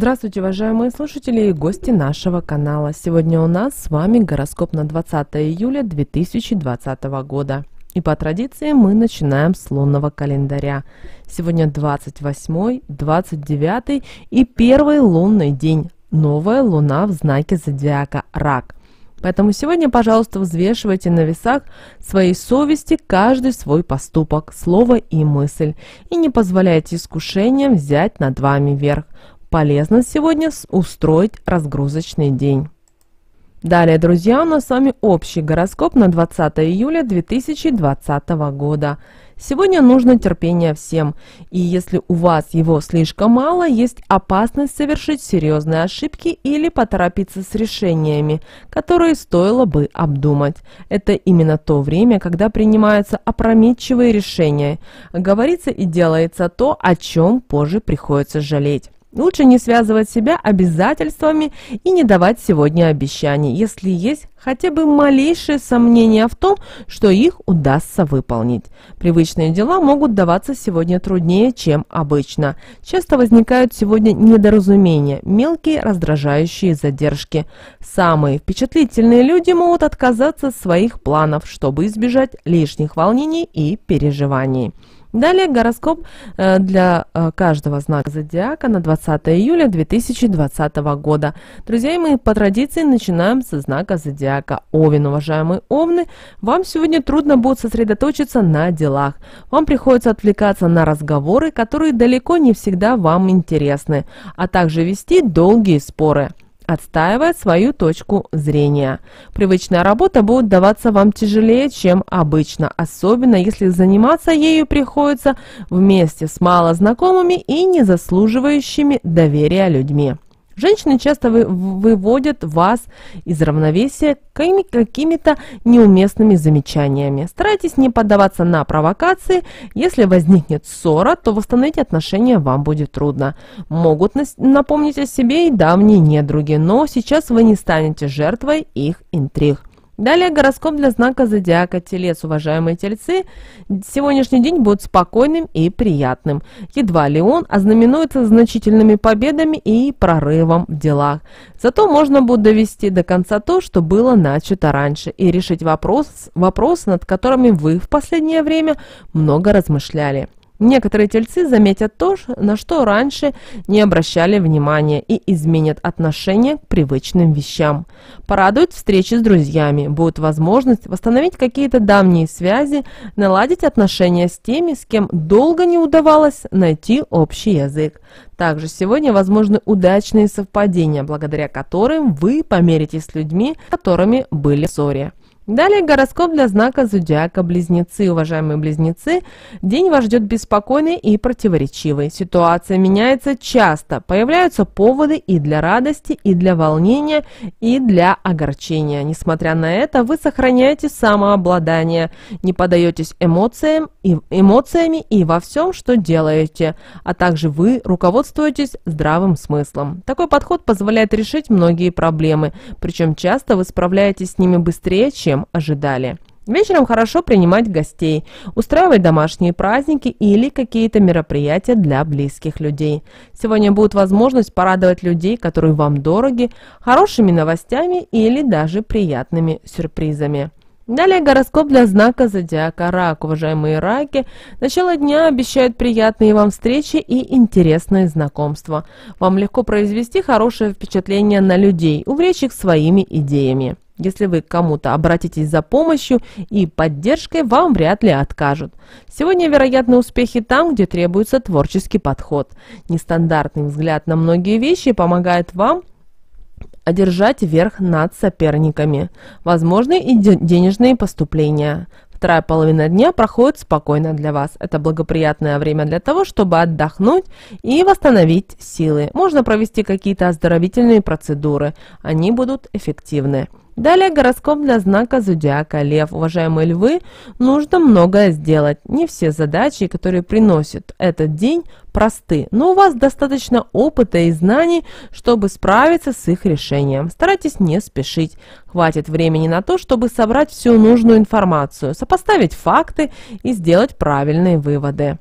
Здравствуйте, уважаемые слушатели и гости нашего канала. Сегодня у нас с вами гороскоп на 20 июля 2020 года. И по традиции мы начинаем с лунного календаря. Сегодня 28, 29 и первый лунный день. Новая луна в знаке зодиака Рак. Поэтому сегодня, пожалуйста, взвешивайте на весах своей совести каждый свой поступок, слово и мысль. И не позволяйте искушениям взять над вами верх полезно сегодня устроить разгрузочный день. Далее, друзья, у нас с вами общий гороскоп на 20 июля 2020 года. Сегодня нужно терпение всем, и если у вас его слишком мало, есть опасность совершить серьезные ошибки или поторопиться с решениями, которые стоило бы обдумать. Это именно то время, когда принимаются опрометчивые решения, говорится и делается то, о чем позже приходится жалеть. Лучше не связывать себя обязательствами и не давать сегодня обещаний, если есть хотя бы малейшие сомнения в том, что их удастся выполнить. Привычные дела могут даваться сегодня труднее, чем обычно. Часто возникают сегодня недоразумения, мелкие раздражающие задержки. Самые впечатлительные люди могут отказаться от своих планов, чтобы избежать лишних волнений и переживаний. Далее гороскоп э, для э, каждого знака зодиака на 20 июля 2020 года. Друзья, мы по традиции начинаем со знака зодиака Овен. Уважаемые Овны, вам сегодня трудно будет сосредоточиться на делах. Вам приходится отвлекаться на разговоры, которые далеко не всегда вам интересны, а также вести долгие споры отстаивает свою точку зрения. Привычная работа будет даваться вам тяжелее, чем обычно, особенно если заниматься ею приходится вместе с малознакомыми и не заслуживающими доверия людьми. Женщины часто вы, выводят вас из равновесия какими-то неуместными замечаниями. Старайтесь не поддаваться на провокации. Если возникнет ссора, то восстановить отношения вам будет трудно. Могут напомнить о себе и давние недруги, но сейчас вы не станете жертвой их интриг. Далее гороскоп для знака зодиака Телец. Уважаемые тельцы, сегодняшний день будет спокойным и приятным. Едва ли он ознаменуется значительными победами и прорывом в делах. Зато можно будет довести до конца то, что было начато раньше, и решить вопрос, вопрос над которыми вы в последнее время много размышляли. Некоторые тельцы заметят то, на что раньше не обращали внимания и изменят отношение к привычным вещам. Порадуют встречи с друзьями, будет возможность восстановить какие-то давние связи, наладить отношения с теми, с кем долго не удавалось найти общий язык. Также сегодня возможны удачные совпадения, благодаря которым вы помиритесь с людьми, которыми были в ссоре. Далее гороскоп для знака зодиака Близнецы. Уважаемые близнецы, день вас ждет беспокойный и противоречивый. Ситуация меняется часто. Появляются поводы и для радости, и для волнения, и для огорчения. Несмотря на это, вы сохраняете самообладание, не подаетесь эмоциям и эмоциями и во всем, что делаете, а также вы руководствуетесь здравым смыслом. Такой подход позволяет решить многие проблемы, причем часто вы справляетесь с ними быстрее, чем чем ожидали. Вечером хорошо принимать гостей, устраивать домашние праздники или какие-то мероприятия для близких людей. Сегодня будет возможность порадовать людей, которые вам дороги, хорошими новостями или даже приятными сюрпризами. Далее гороскоп для знака зодиака Рак. Уважаемые раки, начало дня обещают приятные вам встречи и интересные знакомства. Вам легко произвести хорошее впечатление на людей, увлечь их своими идеями. Если вы к кому-то обратитесь за помощью и поддержкой, вам вряд ли откажут. Сегодня вероятны успехи там, где требуется творческий подход. Нестандартный взгляд на многие вещи помогает вам одержать верх над соперниками. Возможны и денежные поступления. Вторая половина дня проходит спокойно для вас. Это благоприятное время для того, чтобы отдохнуть и восстановить силы. Можно провести какие-то оздоровительные процедуры. Они будут эффективны. Далее гороскоп для знака зодиака Лев. Уважаемые львы, нужно многое сделать. Не все задачи, которые приносят этот день, просты, но у вас достаточно опыта и знаний, чтобы справиться с их решением. Старайтесь не спешить. Хватит времени на то, чтобы собрать всю нужную информацию, сопоставить факты и сделать правильные выводы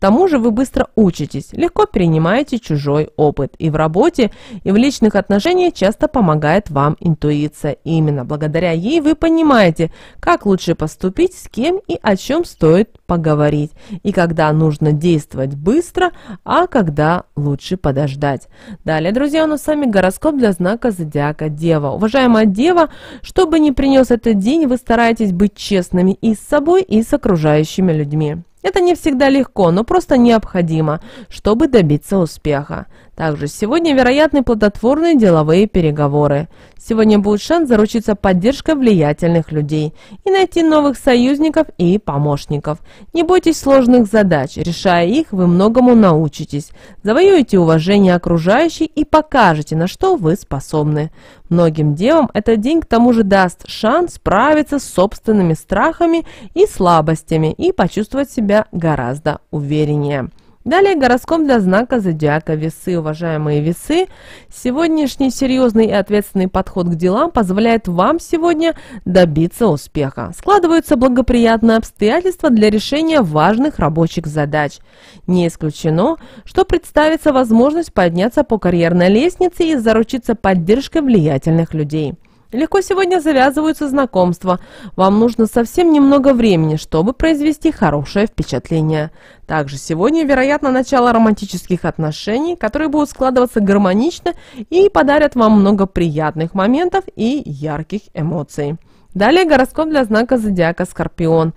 тому же вы быстро учитесь, легко принимаете чужой опыт. И в работе, и в личных отношениях часто помогает вам интуиция. И именно благодаря ей вы понимаете, как лучше поступить, с кем и о чем стоит поговорить. И когда нужно действовать быстро, а когда лучше подождать. Далее, друзья, у нас с вами гороскоп для знака зодиака Дева. Уважаемая Дева, чтобы не принес этот день, вы стараетесь быть честными и с собой, и с окружающими людьми. Это не всегда легко, но просто необходимо, чтобы добиться успеха. Также сегодня вероятны плодотворные деловые переговоры. Сегодня будет шанс заручиться поддержкой влиятельных людей и найти новых союзников и помощников. Не бойтесь сложных задач, решая их, вы многому научитесь. Завоюете уважение окружающих и покажете, на что вы способны. Многим девам этот день к тому же даст шанс справиться с собственными страхами и слабостями и почувствовать себя гораздо увереннее. Далее гороскоп для знака зодиака весы. Уважаемые весы, сегодняшний серьезный и ответственный подход к делам позволяет вам сегодня добиться успеха. Складываются благоприятные обстоятельства для решения важных рабочих задач. Не исключено, что представится возможность подняться по карьерной лестнице и заручиться поддержкой влиятельных людей. Легко сегодня завязываются знакомства. Вам нужно совсем немного времени, чтобы произвести хорошее впечатление. Также сегодня, вероятно, начало романтических отношений, которые будут складываться гармонично и подарят вам много приятных моментов и ярких эмоций. Далее гороскоп для знака зодиака «Скорпион».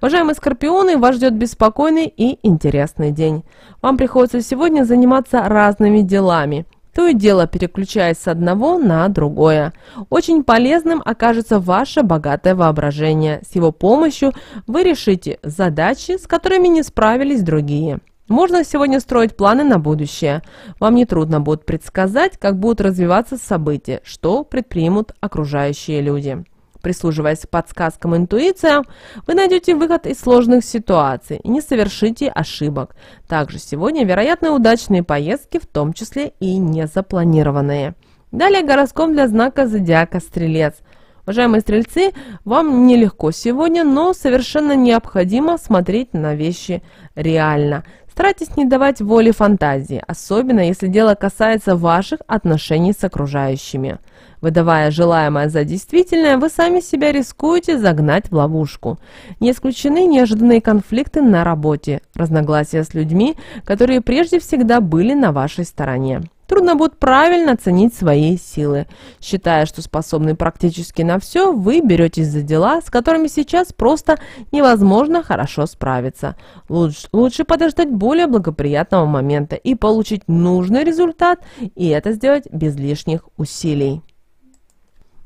Уважаемые скорпионы, вас ждет беспокойный и интересный день. Вам приходится сегодня заниматься разными делами то и дело переключаясь с одного на другое. Очень полезным окажется ваше богатое воображение. С его помощью вы решите задачи, с которыми не справились другие. Можно сегодня строить планы на будущее. Вам не трудно будет предсказать, как будут развиваться события, что предпримут окружающие люди. Прислуживаясь подсказкам интуиция, вы найдете выход из сложных ситуаций и не совершите ошибок. Также сегодня вероятны удачные поездки, в том числе и незапланированные. Далее гороскоп для знака зодиака «Стрелец». Уважаемые стрельцы, вам нелегко сегодня, но совершенно необходимо смотреть на вещи реально – Старайтесь не давать воли фантазии, особенно если дело касается ваших отношений с окружающими. Выдавая желаемое за действительное, вы сами себя рискуете загнать в ловушку. Не исключены неожиданные конфликты на работе, разногласия с людьми, которые прежде всегда были на вашей стороне. Трудно будет правильно оценить свои силы. Считая, что способны практически на все, вы беретесь за дела, с которыми сейчас просто невозможно хорошо справиться. Лучше, лучше подождать более благоприятного момента и получить нужный результат, и это сделать без лишних усилий.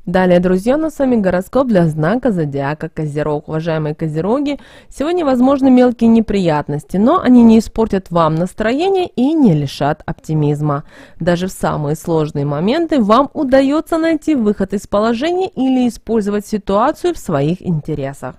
Далее, друзья, у нас с вами гороскоп для знака зодиака Козерог. Уважаемые козероги, сегодня возможны мелкие неприятности, но они не испортят вам настроение и не лишат оптимизма. Даже в самые сложные моменты вам удается найти выход из положения или использовать ситуацию в своих интересах.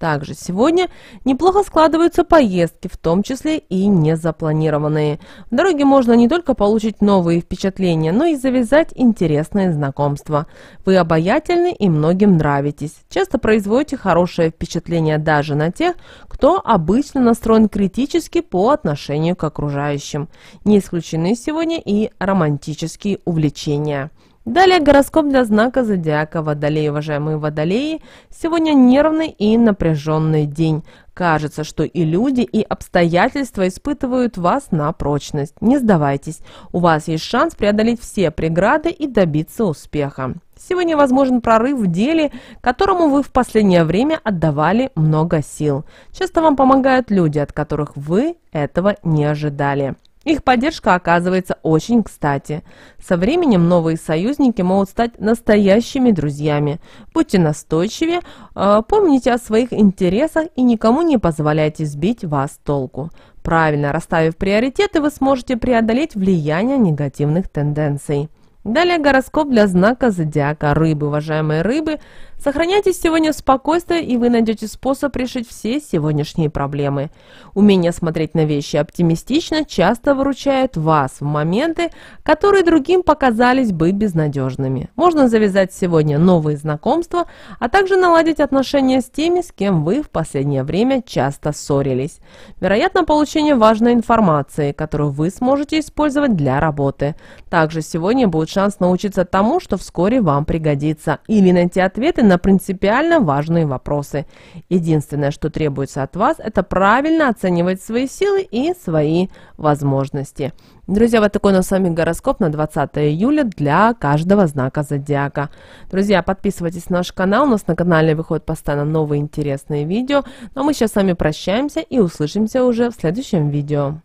Также сегодня неплохо складываются поездки, в том числе и незапланированные. В дороге можно не только получить новые впечатления, но и завязать интересные знакомства. Вы обаятельны и многим нравитесь. Часто производите хорошее впечатление даже на тех, кто обычно настроен критически по отношению к окружающим. Не исключены сегодня и романтические увлечения. Далее гороскоп для знака зодиака Водолей, уважаемые Водолеи. Сегодня нервный и напряженный день. Кажется, что и люди, и обстоятельства испытывают вас на прочность. Не сдавайтесь. У вас есть шанс преодолеть все преграды и добиться успеха. Сегодня возможен прорыв в деле, которому вы в последнее время отдавали много сил. Часто вам помогают люди, от которых вы этого не ожидали. Их поддержка оказывается очень кстати. Со временем новые союзники могут стать настоящими друзьями. Будьте настойчивы, а, помните о своих интересах и никому не позволяйте сбить вас толку. Правильно расставив приоритеты, вы сможете преодолеть влияние негативных тенденций. Далее гороскоп для знака зодиака рыбы. Уважаемые рыбы, сохраняйте сегодня спокойствие, и вы найдете способ решить все сегодняшние проблемы. Умение смотреть на вещи оптимистично часто выручает вас в моменты, которые другим показались бы безнадежными. Можно завязать сегодня новые знакомства, а также наладить отношения с теми, с кем вы в последнее время часто ссорились. Вероятно, получение важной информации, которую вы сможете использовать для работы. Также сегодня будет шанс научиться тому, что вскоре вам пригодится, или найти ответы на принципиально важные вопросы. Единственное, что требуется от вас, это правильно оценивать свои силы и свои возможности. Друзья, вот такой у нас с вами гороскоп на 20 июля для каждого знака зодиака. Друзья, подписывайтесь на наш канал, у нас на канале выходят постоянно новые интересные видео. Но ну, а мы сейчас с вами прощаемся и услышимся уже в следующем видео.